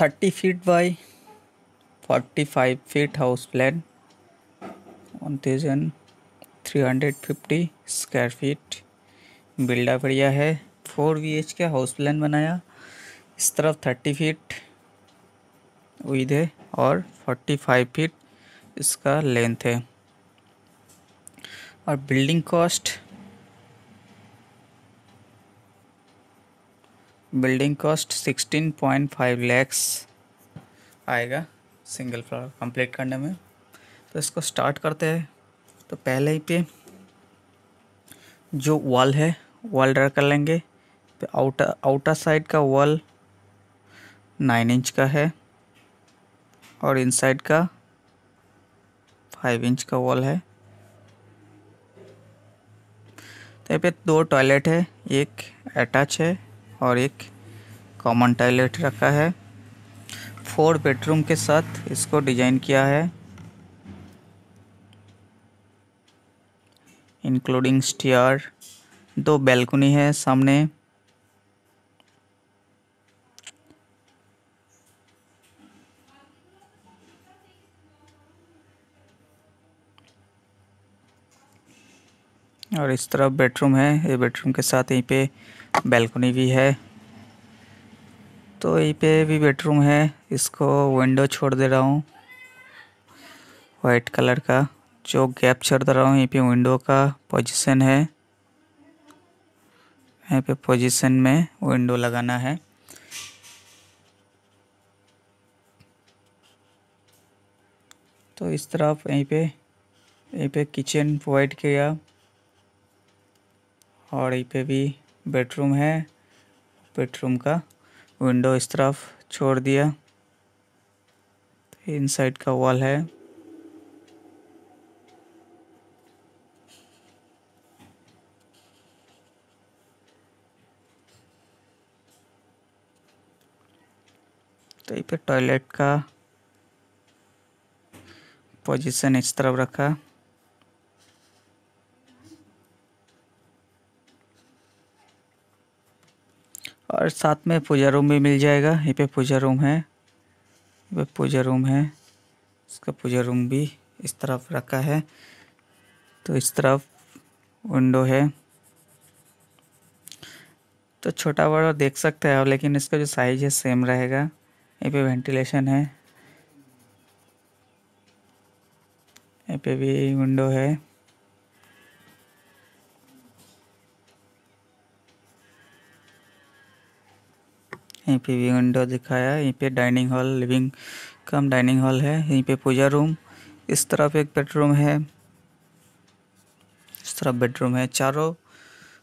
thirty feet by forty five feet house plan one thousand three hundred fifty square feet build area है four B H K house plan बनाया इस तरफ thirty feet width है और forty five feet इसका length है और building cost building cost sixteen point five lakhs आएगा सिंगल फ्लोर कंप्लीट करने में तो इसको स्टार्ट करते हैं तो पहले ही पे जो वॉल है वॉल ड्रा कर लेंगे तो आउटर आउटर साइड का वॉल नाइन इंच का है और इनसाइड का फाइव इंच का वॉल है तो यहाँ पे दो टॉयलेट है एक अटैच है और एक कॉमन टॉयलेट रखा है फोर बेडरूम के साथ इसको डिजाइन किया है इंक्लूडिंग स्टीयर दो बेलकुनी है सामने और इस तरफ बेडरूम है ये बेडरूम के साथ यहीं पे बैल्कनी भी है तो यहीं पे भी बेडरूम है इसको विंडो छोड़ दे रहा हूँ वाइट कलर का जो गैप छोड़ दे रहा हूँ यहीं पे विंडो का पोजीशन है यहाँ पे पोजीशन में विंडो लगाना है तो इस तरफ यहीं पे यहीं पे किचन प्रोवाइड किया और यहीं पे भी बेडरूम है बेडरूम का विंडो इस तरफ छोड़ दिया इन साइड का वॉल है तो ये पे टॉयलेट का पोजीशन इस तरफ रखा और साथ में पूजा रूम भी मिल जाएगा यहाँ पे पूजा रूम है ये पूजा रूम है इसका पूजा रूम भी इस तरफ रखा है तो इस तरफ विंडो है तो छोटा बड़ा देख सकते हैं आप लेकिन इसका जो साइज़ है सेम रहेगा यहाँ पे वेंटिलेशन है यहाँ पे भी विंडो है यहीं पे विंडो दिखाया है यहीं पे dining hall living cum dining hall है यहीं पे पूजा रूम इस तरफ एक बेडरूम है इस तरफ बेडरूम है चारों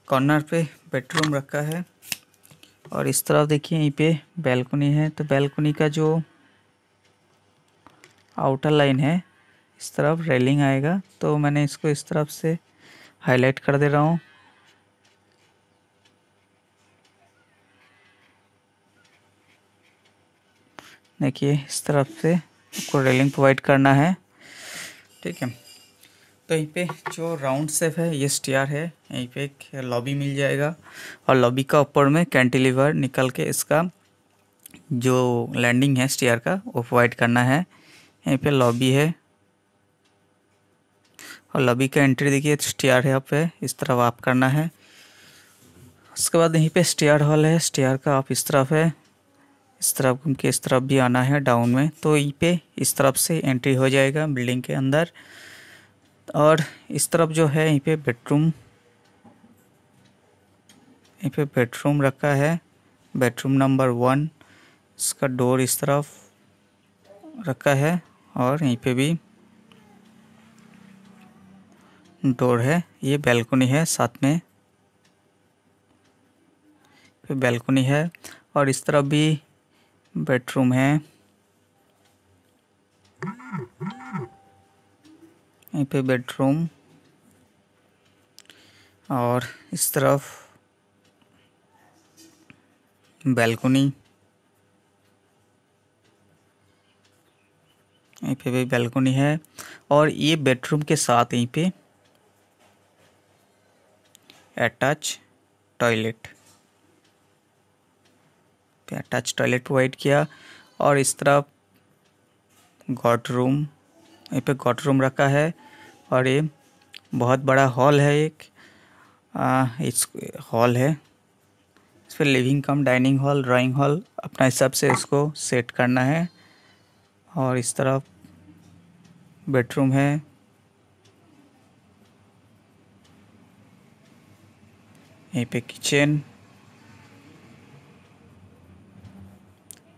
कॉर्नर पे बेडरूम रखा है और इस तरफ देखिए यहीं पे बैल्कनी है तो बैल्कनी का जो आउटर लाइन है इस तरफ रेलिंग आएगा तो मैंने इसको इस तरफ से हाईलाइट कर दे रहा हूँ देखिए इस तरफ से आपको रेलिंग प्रोवाइड करना है ठीक है तो यहीं पे जो राउंड सेप है ये स्टेयर है यहीं पे एक लॉबी मिल जाएगा और लॉबी का ऊपर में कैंटिलीवर निकल के इसका जो लैंडिंग है स्टेयर का वो प्रोवाइड करना है यहीं पे लॉबी है और लॉबी का एंट्री देखिए स्टेयर है आप पे इस तरफ आप करना है उसके बाद यहीं पे स्टेयर हॉल है स्टेयर का आप इस तरफ है इस तरफ घूम के इस तरफ भी आना है डाउन में तो यहीं पे इस तरफ से एंट्री हो जाएगा बिल्डिंग के अंदर और इस तरफ जो है यहीं पे बेडरूम यहीं पे बेडरूम रखा है बेडरूम नंबर वन इसका डोर इस तरफ रखा है और यहीं पे भी डोर है ये बैल्कनी है साथ में बैल्कनी है और इस तरफ भी बेडरूम है यहीं पे बेडरूम और इस तरफ बैल्कनी यहीं पे भी बैल्कनी है और ये बेडरूम के साथ यहीं पे attach toilet touch toilet provide किया और इस तरफ गॉड रूम यहीं पे गॉड रूम रखा है और ये बहुत बड़ा हॉल है एक आ, इस हॉल है इस पर living cum dining hall drawing hall अपना हिसाब से इसको सेट करना है और इस तरफ बेडरूम है यहीं पे किचन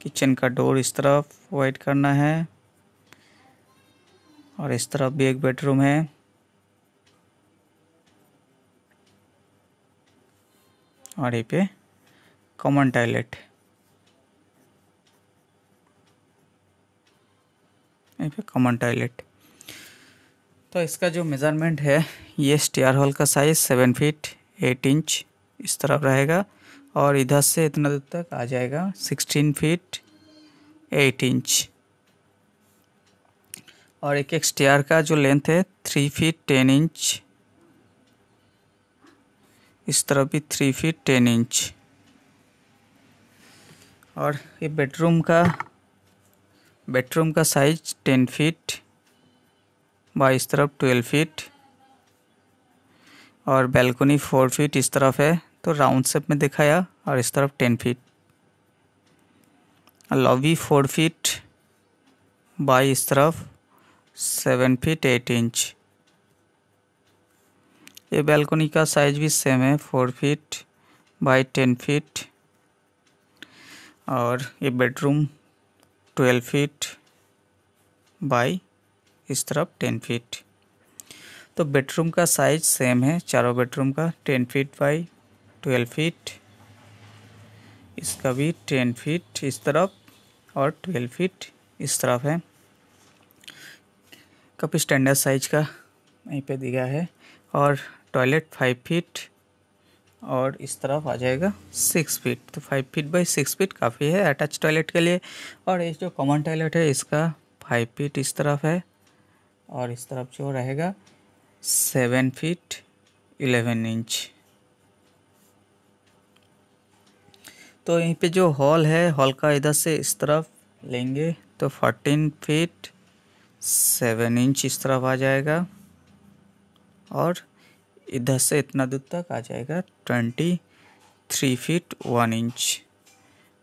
किचन का डोर इस तरफ वाइट करना है और इस तरफ भी एक बेडरूम है और ये पे कॉमन टॉयलेट ये पे कॉमन टॉयलेट तो इसका जो मेज़रमेंट है ये स्टेयर हॉल का size seven feet eight inch इस तरफ रहेगा और इधर से इतना दूर तक आ जाएगा सिक्सटीन फीट एट इंच और एक एक स्टेयर का जो लेंथ है थ्री फीट टेन इंच इस तरफ भी थ्री फीट टेन इंच और ये बेडरूम का बेडरूम का साइज टेन फीट बाई इस तरफ ट्वेल्व फीट और बैल्कोनी फोर फीट इस तरफ है तो राउंड शेप में दिखाया और इस तरफ ten feet lobby four feet by इस तरफ सेवन फीट एट इंच ये बैल्कोनी का साइज भी सेम है four feet by ten feet और ये बेडरूम ट्वेल्व फीट बाई इस तरफ टेन फीट तो बेडरूम का साइज सेम है चारों बेडरूम का ten feet by twelve feet इसका भी टेन फीट इस तरफ और ट्वेल्व फीट इस तरफ है कप स्टैंडर्ड साइज का यहीं पे दिया है और टॉयलेट फाइव फीट और इस तरफ आ जाएगा सिक्स फीट तो five feet by six feet काफ़ी है अटैच टॉयलेट के लिए और ये जो कॉमन टॉयलेट है इसका फाइव फीट इस तरफ है और इस तरफ जो रहेगा सेवन फीट इलेवन इंच तो यहीं पे जो हॉल है हॉल का इधर से इस तरफ लेंगे तो फोर्टीन फीट सेवन इंच इस तरफ आ जाएगा और इधर से इतना दूर तक आ जाएगा twenty three feet one inch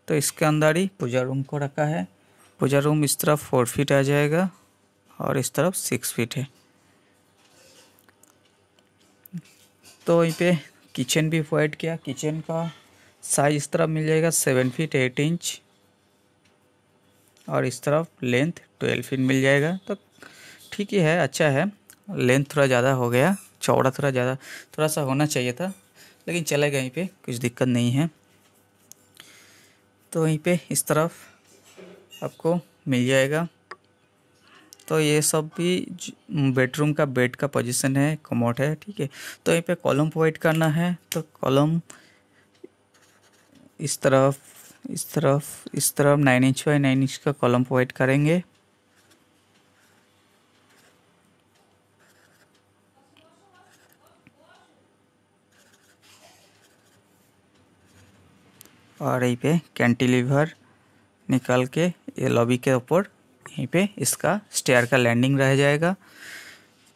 तो इसके अंदर ही पूजा रूम को रखा है पूजा रूम इस तरफ फोर फीट आ जाएगा और इस तरफ सिक्स फीट है तो यहीं पे किचन भी प्रोवाइड किया किचन का साइज इस तरफ मिल जाएगा सेवन फीट एट इंच और इस तरफ लेंथ ट्वेल्व फीट मिल जाएगा तो ठीक ही है अच्छा है लेंथ थोड़ा ज़्यादा हो गया चौड़ा थोड़ा ज़्यादा थोड़ा सा होना चाहिए था लेकिन चले गए यहीं पर कुछ दिक्कत नहीं है तो यहीं पे इस तरफ आपको मिल जाएगा तो ये सब भी बेडरूम का बेड का पोजीशन है कमोट है ठीक है तो यहीं पे कॉलम प्रोवाइड करना है तो कॉलम इस तरफ इस तरफ इस तरफ nine inch by nine inch का कॉलम प्रोवाइड करेंगे और यहीं पे कैंटिलीवर निकाल के ये लॉबी के ऊपर यहीं पे इसका स्टेयर का लैंडिंग रह जाएगा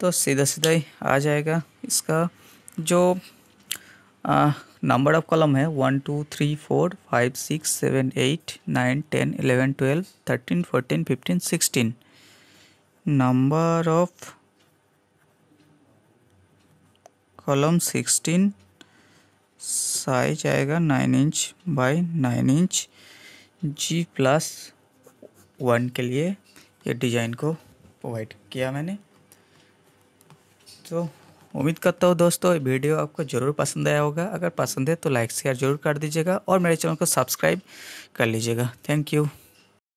तो सीधा सीधा ही आ जाएगा इसका जो आ, नंबर ऑफ कॉलम है one two three four five six seven eight nine ten eleven twelve thirteen fourteen fifteen sixteen number of column sixteen size आएगा nine inch by nine inch G plus one के लिए ये design को provide किया मैंने तो उम्मीद करता हूँ दोस्तों वीडियो आपको ज़रूर पसंद आया होगा अगर पसंद है तो लाइक शेयर जरूर कर दीजिएगा और मेरे चैनल को सब्सक्राइब कर लीजिएगा थैंक यू